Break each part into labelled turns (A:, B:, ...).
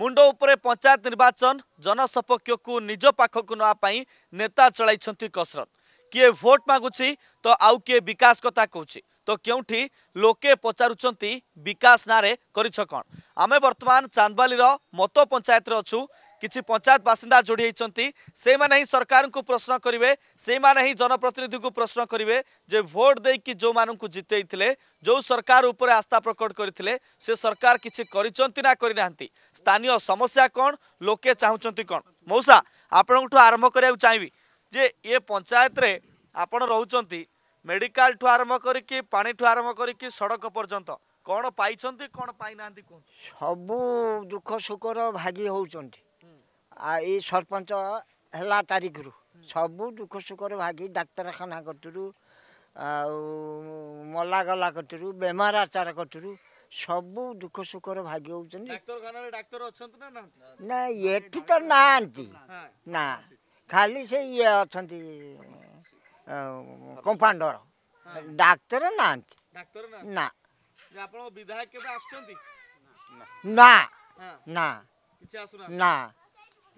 A: ମୁଣ୍ଡ ଉପରେ ପଞ୍ଚାୟତ ନିର୍ବାଚନ ଜନସପକ୍ଷକୁ ନିଜ ପାଖକୁ ନେବା ପାଇଁ ନେତା ଚଳାଇଛନ୍ତି କସରତ କିଏ ଭୋଟ୍ ମାଗୁଛି ତ ଆଉ କିଏ ବିକାଶ କଥା କହୁଛି ତ କେଉଁଠି ଲୋକେ ପଚାରୁଛନ୍ତି ବିକାଶ ନାଁରେ କରିଛ କ'ଣ ଆମେ ବର୍ତ୍ତମାନ ଚାନ୍ଦବାଲିର ମତ ପଞ୍ଚାୟତରେ ଅଛୁ କିଛି ପଞ୍ଚାୟତ ବାସିନ୍ଦା ଯୋଡ଼ି ହୋଇଛନ୍ତି ସେଇମାନେ ହିଁ ସରକାରଙ୍କୁ ପ୍ରଶ୍ନ କରିବେ ସେଇମାନେ ହିଁ ଜନପ୍ରତିନିଧିଙ୍କୁ ପ୍ରଶ୍ନ କରିବେ ଯେ ଭୋଟ ଦେଇକି ଯେଉଁମାନଙ୍କୁ ଜିତେଇଥିଲେ ଯେଉଁ ସରକାର ଉପରେ ଆସ୍ଥା ପ୍ରକଟ କରିଥିଲେ ସେ ସରକାର କିଛି କରିଛନ୍ତି ନା କରିନାହାନ୍ତି ସ୍ଥାନୀୟ ସମସ୍ୟା କ'ଣ ଲୋକେ ଚାହୁଁଛନ୍ତି କ'ଣ ମଉସା ଆପଣଙ୍କଠୁ ଆରମ୍ଭ କରିବାକୁ ଚାହିଁବି ଯେ ଏ ପଞ୍ଚାୟତରେ ଆପଣ ରହୁଛନ୍ତି ମେଡ଼ିକାଲଠୁ ଆରମ୍ଭ କରିକି ପାଣିଠୁ ଆରମ୍ଭ କରିକି ସଡ଼କ ପର୍ଯ୍ୟନ୍ତ କ'ଣ ପାଇଛନ୍ତି କ'ଣ ପାଇନାହାନ୍ତି କୁହନ୍ତୁ ସବୁ ଦୁଃଖ ସୁଖର ଭାଗି ହେଉଛନ୍ତି এই ସରପଞ୍ଚ ହେଲା ତାରିଖରୁ ସବୁ ଦୁଃଖ ସୁଖରେ ଭାଗି ଡାକ୍ତରଖାନା କତୁରୁ ଆଉ ମଲାଗଲା କତୁରୁ ବେମାର ଆଚାର କତୁରୁ ସବୁ ଦୁଃଖ ସୁଖରେ ଭାଗି ହେଉଛନ୍ତି ନା ଏଠି ତ ନାହାନ୍ତି ନା ଖାଲି ସେ ଇଏ ଅଛନ୍ତି କମ୍ପାଉଣ୍ଡର ଡାକ୍ତର ନାହାନ୍ତି ନା ନା ନା ନା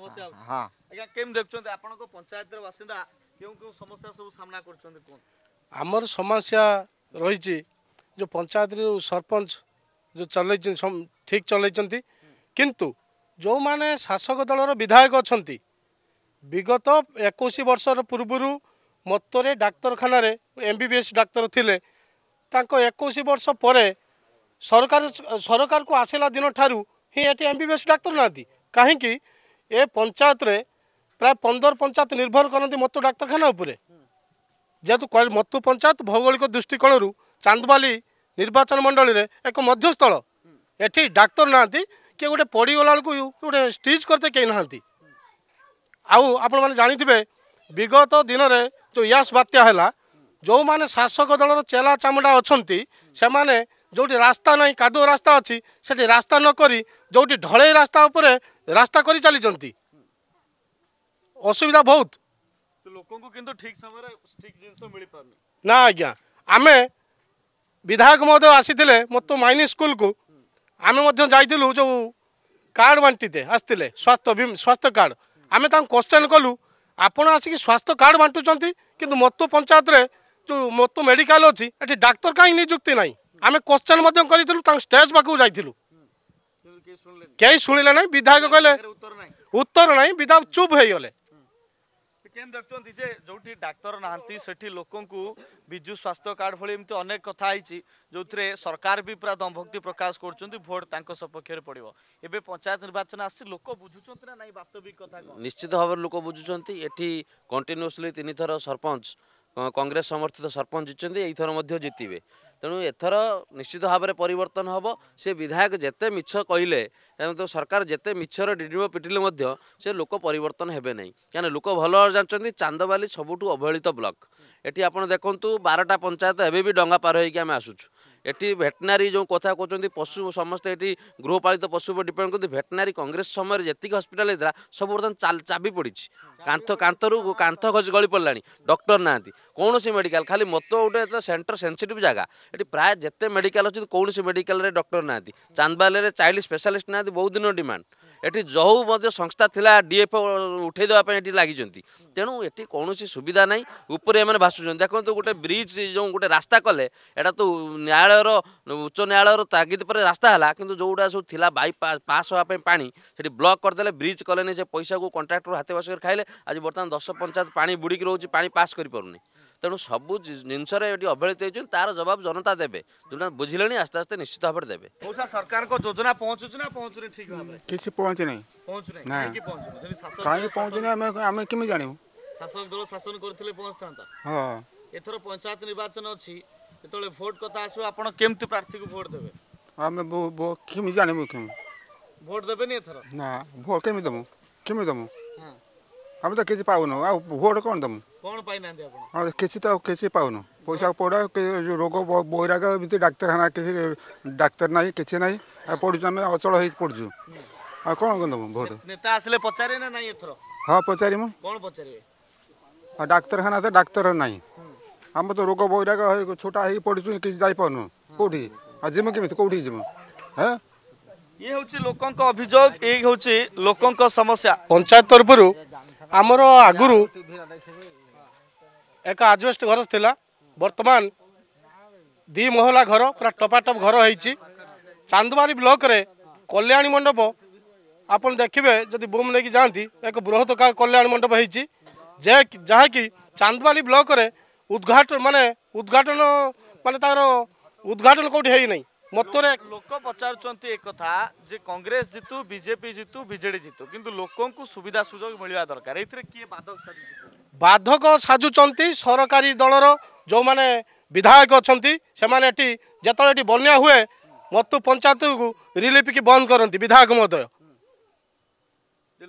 A: ସମସ୍ୟା ଆଜ୍ଞା କେମିତି ଦେଖୁଛନ୍ତି ଆପଣଙ୍କ ପଞ୍ଚାୟତର ବାସିନ୍ଦା କେଉଁ କେଉଁ ସମସ୍ୟା ସବୁ ସାମ୍ନା କରୁଛନ୍ତି ଆମର
B: ସମସ୍ୟା ରହିଛି ଯେଉଁ ପଞ୍ଚାୟତରେ ଯେଉଁ ସରପଞ୍ଚ ଯେଉଁ ଚଲେଇଛନ୍ତି ଠିକ୍ ଚଲେଇଛନ୍ତି କିନ୍ତୁ ଯେଉଁମାନେ ଶାସକ ଦଳର ବିଧାୟକ ଅଛନ୍ତି ବିଗତ ଏକୋଇଶ ବର୍ଷର ପୂର୍ବରୁ ମତରେ ଡାକ୍ତରଖାନାରେ ଏମ୍ ବି ବି ଏସ୍ ଡାକ୍ତର ଥିଲେ ତାଙ୍କ ଏକୋଇଶ ବର୍ଷ ପରେ ସରକାର ସରକାରକୁ ଆସିଲା ଦିନଠାରୁ ହିଁ ଏଠି ଏମ୍ ବି ବି ଏସ୍ ଡାକ୍ତର ନାହାନ୍ତି କାହିଁକି ଏ ପଞ୍ଚାୟତରେ ପ୍ରାୟ ପନ୍ଦର ପଞ୍ଚାୟତ ନିର୍ଭର କରନ୍ତି ମତୁ ଡାକ୍ତରଖାନା ଉପରେ ଯେହେତୁ ମତୁ ପଞ୍ଚାୟତ ଭୌଗୋଳିକ ଦୃଷ୍ଟିକୋଣରୁ ଚାନ୍ଦବାଲି ନିର୍ବାଚନ ମଣ୍ଡଳୀରେ ଏକ ମଧ୍ୟସ୍ଥଳ ଏଠି ଡାକ୍ତର ନାହାନ୍ତି କିଏ ଗୋଟେ ପଡ଼ିଗଲା ବେଳକୁ ଗୋଟେ ଷ୍ଟିଚ୍ କରିତେ କେହି ନାହାନ୍ତି ଆଉ ଆପଣମାନେ ଜାଣିଥିବେ ବିଗତ ଦିନରେ ଯେଉଁ ୟାସ୍ ବାତ୍ୟା ହେଲା ଯେଉଁମାନେ ଶାସକ ଦଳର ଚେଲା ଚାମୁଣ୍ଡା ଅଛନ୍ତି ସେମାନେ ଯେଉଁଠି ରାସ୍ତା ନାହିଁ କାଦୁଅ ରାସ୍ତା ଅଛି ସେଠି ରାସ୍ତା ନ କରି ଯେଉଁଠି ଢଳେଇ ରାସ୍ତା ଉପରେ রাস্তা করে চালিয়েছেন অসুবিধা বহুত ଲୋକଙ୍କୁ କିନ୍ତୁ ଠିକ୍ ସମୟରେ ଠିକ୍ ଜିନିଷ ମିଳିପାରୁନି ନା ଆଜ୍ଞା ଆମେ ବିଧାୟକ ମହୋଦୟ ଆସିଥିଲେ ମୋତେ ମାଇନି ସ୍କୁଲକୁ ଆମେ ମଧ୍ୟ ଯାଇଥିଲୁ ଯେଉଁ କାର୍ଡ଼ ବାଣ୍ଟିତେ ଆସିଥିଲେ ସ୍ୱାସ୍ଥ୍ୟ ସ୍ୱାସ୍ଥ୍ୟ କାର୍ଡ଼ ଆମେ ତାଙ୍କୁ କୋଶ୍ଚେନ୍ କଲୁ ଆପଣ ଆସିକି ସ୍ୱାସ୍ଥ୍ୟ କାର୍ଡ଼ ବାଣ୍ଟୁଛନ୍ତି କିନ୍ତୁ ମତୁ ପଞ୍ଚାୟତରେ ଯେଉଁ ମତୁ ମେଡ଼ିକାଲ ଅଛି ଏଠି ଡାକ୍ତର କାହିଁ ନିଯୁକ୍ତି ନାହିଁ ଆମେ କୋଶ୍ଚେନ୍ ମଧ୍ୟ କରିଥିଲୁ ତାଙ୍କ ଷ୍ଟେଜ୍ ପାଖକୁ ଯାଇଥିଲୁ କେହି ଶୁଣିଲେ ନାହିଁ ବିଧାୟକ କହିଲେ ଉତ୍ତର ନାହିଁ ବିଧାୟକ ଚୁପ୍ ହେଇଗଲେ
A: ଦେଖୁଛନ୍ତି ଯେ ଯୋଉଠି ଡାକ୍ତର ନାହାନ୍ତି ସେଠି ଲୋକଙ୍କୁ ବିଜୁ ସ୍ୱାସ୍ଥ୍ୟ କାର୍ଡ ଭଳି ଏମିତି ଅନେକ କଥା ହେଇଛି ଯୋଉଥିରେ ସରକାର ବି ପୁରା ଦମ୍ଭକ୍ତି ପ୍ରକାଶ କରୁଛନ୍ତି ଭୋଟ ତାଙ୍କ ସପକ୍ଷରେ ପଡିବ ଏବେ ପଞ୍ଚାୟତ ନିର୍ବାଚନ ଆସି ଲୋକ ବୁଝୁଛନ୍ତି ନା ନାହିଁ ବାସ୍ତବିକ କଥା
C: ନିଶ୍ଚିତ ଭାବରେ ଲୋକ ବୁଝୁଛନ୍ତି ଏଠି କଣ୍ଟିନ୍ୟୁସଲି ତିନିଥର ସରପଞ୍ଚ କଂଗ୍ରେସ ସମର୍ଥିତ ସରପଞ୍ଚ ଜିତିଛନ୍ତି ଏଇଥର ମଧ୍ୟ ଜିତିବେ ତେଣୁ ଏଥର ନିଶ୍ଚିତ ଭାବରେ ପରିବର୍ତ୍ତନ ହେବ ସେ ବିଧାୟକ ଯେତେ ମିଛ କହିଲେ ସରକାର ଯେତେ ମିଛର ଡିଡ଼ିବ ପିଟିଲେ ମଧ୍ୟ ସେ ଲୋକ ପରିବର୍ତ୍ତନ ହେବେ ନାହିଁ କାହିଁକିନା ଲୋକ ଭଲ ଜାଣିଛନ୍ତି ଚାନ୍ଦବାଲି ସବୁଠୁ ଅବହେଳିତ ବ୍ଲକ ଏଠି ଆପଣ ଦେଖନ୍ତୁ ବାରଟା ପଞ୍ଚାୟତ ଏବେ ବି ଡଙ୍ଗା ପାର ହୋଇକି ଆମେ ଆସୁଛୁ এটি ভেটেনারি যে কথা কৌন পশু সমস্ত এটি গৃহপালিত পশু উপরে ডিপেন্ড করতে ভেটেনারি কংগ্রেস সময়ের যেত হসপিটাল হয়েছিল সব বর্তমান চাবি পড়ছে কান্থ কান্থর কান্থ খসি গলি পড়া ডক্টর না কৌশি মেডিকাল খালি মতো গোটে সেন্টর সেনসিটিভ জায়গা এটি প্রায় যেতে মেডিকাল অনেক কৌশি মেডিকাল ডক্টর না চান্দবালের চাইল্ড স্পেশালিষ্ট না বহু দিন ডিমান্ড ଏଠି ଯଉ ମଧ୍ୟ ସଂସ୍ଥା ଥିଲା ଡିଏଫ୍ ଉଠାଇ ଦେବା ପାଇଁ ଏଠି ଲାଗିଛନ୍ତି ତେଣୁ ଏଠି କୌଣସି ସୁବିଧା ନାହିଁ ଉପରେ ଏମାନେ ଭାସୁଛନ୍ତି ଦେଖନ୍ତୁ ଗୋଟେ ବ୍ରିଜ୍ ଯେଉଁ ଗୋଟେ ରାସ୍ତା କଲେ ଏଇଟା ତ ନ୍ୟାୟାଳୟର ଉଚ୍ଚ ନ୍ୟାୟାଳୟର ତାଗିଦ ପରେ ରାସ୍ତା ହେଲା କିନ୍ତୁ ଯେଉଁଗୁଡ଼ା ସବୁ ଥିଲା ବାଇ ପାସ୍ ହେବା ପାଇଁ ପାଣି ସେଠି ବ୍ଲକ୍ କରିଦେଲେ ବ୍ରିଜ୍ କଲେନି ସେ ପଇସାକୁ କଣ୍ଟ୍ରାକ୍ଟରୁ ହାତେ ବସିକରି ଖାଇଲେ ଆଜି ବର୍ତ୍ତମାନ ଦଶ ପଞ୍ଚାୟତ ପାଣି ବୁଡ଼ିକି ରହୁଛି ପାଣି ପାସ୍ କରିପାରୁନି ତେଣୁ ସବୁ ଜିନିଷରେ ଏଠି ଅବହେଳିତ ହେଉଛନ୍ତି ତାର ଜବାବ ଜନତା ଦେବେ ଯେଉଁଟା ବୁଝିଲେଣି ଆସ୍ତେ ଆସ୍ତେ ନିଶ୍ଚିତ ଭାବରେ ଦେବେ
A: ସରକାରଙ୍କ ଯୋଜନା ପହଞ୍ଚୁଛି ନା ପହଞ୍ଚୁନି ଠିକ୍ ଭାବରେ କିଛି ପହଞ୍ଚି ନାହିଁ କାହିଁକି ପହଞ୍ଚୁନି
B: ଆମେ ଆମେ କେମିତି ଜାଣିବୁ
A: ଶାସକ ଦଳ ଶାସନ କରିଥିଲେ ପହଞ୍ଚିଥାନ୍ତା ହଁ ଏଥର ପଞ୍ଚାୟତ ନିର୍ବାଚନ ଅଛି ଯେତେବେଳେ ଭୋଟ କଥା ଆସିବ ଆପଣ କେମିତି ପ୍ରାର୍ଥୀକୁ ଭୋଟ ଦେବେ
B: ଆମେ କେମିତି ଜାଣିବୁ କେମିତି
A: ଭୋଟ ଦେବେନି ଏଥର ନା
B: ଭୋଟ କେମିତି ଦେବୁ କେମିତି ଦେବୁ ହଁ ଆମେ ତ କିଛି ପାଉନୁ ଆଉ ଭୋଟ କ'ଣ ଦେବୁ
A: କ'ଣ ପାଇନାହାନ୍ତି ଆପଣ ହଁ
B: କିଛି ତ କିଛି ପାଉନୁ ପଇସା ପୋଡ଼ା ରୋଗ ବୈରାଗ ଏମିତି ଡାକ୍ତରଖାନା କିଛି ଡାକ୍ତର ନାହିଁ କିଛି ନାହିଁ ଆଉ ପଡ଼ୁଛୁ ଆମେ ଅଚଳ ହେଇକି ପଡ଼ୁଛୁ ଆଉ କ'ଣ ଦେବୁ ଭୋଟ
A: ନେତା ଆସିଲେ ପଚାରେ ନା ନାହିଁ ଏଥର ହଁ ପଚାରିବୁ କ'ଣ ପଚାରିବେ
B: ଆଉ ଡାକ୍ତରଖାନା ତ ଡାକ୍ତର ନାହିଁ ଆମେ ତ ରୋଗ ବୈରାଗ ଛୋଟା ହେଇକି ପଡ଼ୁଛୁ କିଛି ଯାଇପାରୁନୁ କେଉଁଠି ଆଉ ଯିମୁ କେମିତି କେଉଁଠି ଯିମୁ ହଁ
A: ଇଏ ହେଉଛି ଲୋକଙ୍କ ଅଭିଯୋଗ ଇଏ ହେଉଛି ଲୋକଙ୍କ ସମସ୍ୟା
B: ପଞ୍ଚାୟତ ତରଫରୁ ଆମର ଆଗରୁ
A: ଏକ ଆଜବେଷ୍ଟ ଘର ଥିଲା ବର୍ତ୍ତମାନ
B: ଦୁଇ ମହଲା ଘର ପୁରା ଟପାଟପ୍ ଘର ହେଇଛି ଚାନ୍ଦବାରୀ ବ୍ଲକରେ କଲ୍ୟାଣୀ ମଣ୍ଡପ ଆପଣ ଦେଖିବେ ଯଦି ବୁମ୍ ନେଇକି ଯାଆନ୍ତି ଏକ ବୃହତ କଲ୍ୟାଣୀ ମଣ୍ଡପ ହେଇଛି ଯେ ଯାହାକି ଚାନ୍ଦବାରୀ ବ୍ଲକରେ ଉଦ୍ଘାଟନ ମାନେ ଉଦ୍ଘାଟନ ମାନେ ତାର ଉଦ୍ଘାଟନ କେଉଁଠି ହେଇନାହିଁ ମତରେ
A: ଲୋକ ପଚାରୁଛନ୍ତି ଏ କଥା ଯେ କଂଗ୍ରେସ ଜିତୁ ବିଜେପି ଜିତୁ ବିଜେଡି ଜିତୁ କିନ୍ତୁ ଲୋକଙ୍କୁ ସୁବିଧା ସୁଯୋଗ ମିଳିବା ଦରକାର ଏଥିରେ କିଏ ବାଧକ
B: ବାଧକ ସାଜୁଛନ୍ତି ସରକାରୀ ଦଳର ଯେଉଁମାନେ ବିଧାୟକ ଅଛନ୍ତି ସେମାନେ ଏଠି ଯେତେବେଳେ ଏଠି ବନ୍ୟା ହୁଏ ମତୁ ପଞ୍ଚାୟତକୁ ରିଲିଫ କି ବନ୍ଦ କରନ୍ତି ବିଧାୟକ ମହୋଦୟ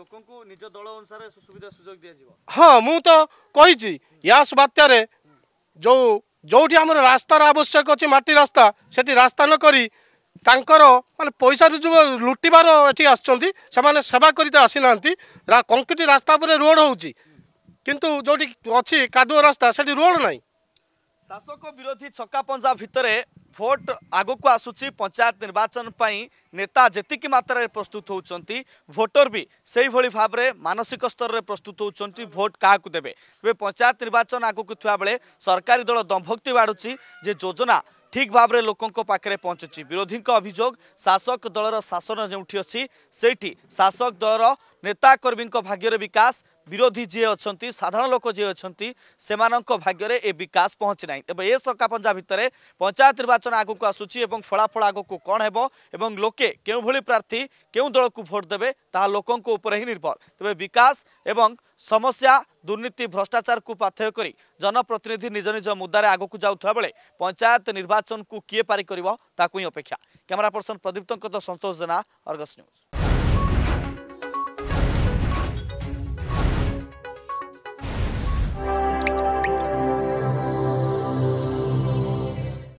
B: ଲୋକଙ୍କୁ ନିଜ ଦଳ ଅନୁସାରେ ସୁବିଧା ସୁଯୋଗ ଦିଆଯିବ ହଁ ମୁଁ ତ କହିଛି ୟାସ ବାତ୍ୟାରେ ଯେଉଁ ଯେଉଁଠି ଆମର ରାସ୍ତାର ଆବଶ୍ୟକ ଅଛି ମାଟି ରାସ୍ତା ସେଠି ରାସ୍ତା ନ କରି ତାଙ୍କର ମାନେ ପଇସାରୁ ଯେଉଁ ଲୁଟିବାର ଏଠି ଆସୁଛନ୍ତି ସେମାନେ ସେବା କରିତେ ଆସିନାହାନ୍ତି କଂକ୍ରିଟ ରାସ୍ତା ଉପରେ
A: ରୋଡ଼ ହେଉଛି କିନ୍ତୁ ଯେଉଁଠି ଅଛି କାଦୁଅ ରାସ୍ତା ସେଠି ରୋଡ଼ ନାହିଁ ଶାସକ ବିରୋଧୀ ଛକା ପଞ୍ଜା ଭିତରେ ভোট আগুকু আসুছি পঞ্চায়ত নির্বাচন পই নেতা জেতি কি মাত্রাে প্রস্তুত হোচন্তি ভোটার বি সেই ভলি ভাবরে মানসিক স্তররে প্রস্তুত হোচন্তি ভোট কা ক দেবে তে পঞ্চায়ত নির্বাচন আগুকু থুৱা বলে সরকারি দল দম্ভক্তি বাড়ুচি যে যোজনা ঠিক ভাবরে লোকক পাakre পনচচি বিরোধীক অভিযোগ শাসক দলৰ শাসন যেউঠি অছি সেইটি শাসক দলৰ নেতা কৰবীংকো ভাগ্যৰ বিকাশ বিরোধী যে অনেক সাধারণ লোক যে অনেক সে ভাগ্যরে এ বিকাশ পৌঁছি না এবার এ সকা পঞ্জা ভিতরে পঞ্চায়েত নির্বাচন আগুক আসুচি এবং ফলাফল আগুক কণ হব এবং লোকে কেউভাবে প্রার্থী কেউ দলক ভোট দেবে তাহা লোক উপরে হি নির্ভর তবে বিকাশ এবং সমস্যা দুর্নীতি ভ্রষ্টাচার কু পাথেয় করে জনপ্রতিনিধি নিজ নিজ মুদারে আগুক যাওয়া বেড়ে পঞ্চায়েত নির্বাচনকু কি পারি করব তাকে অপেক্ষা ক্যামেরা পর্সন প্রদীপ্ত সন্তোষ জেনা অর্গস নিউজ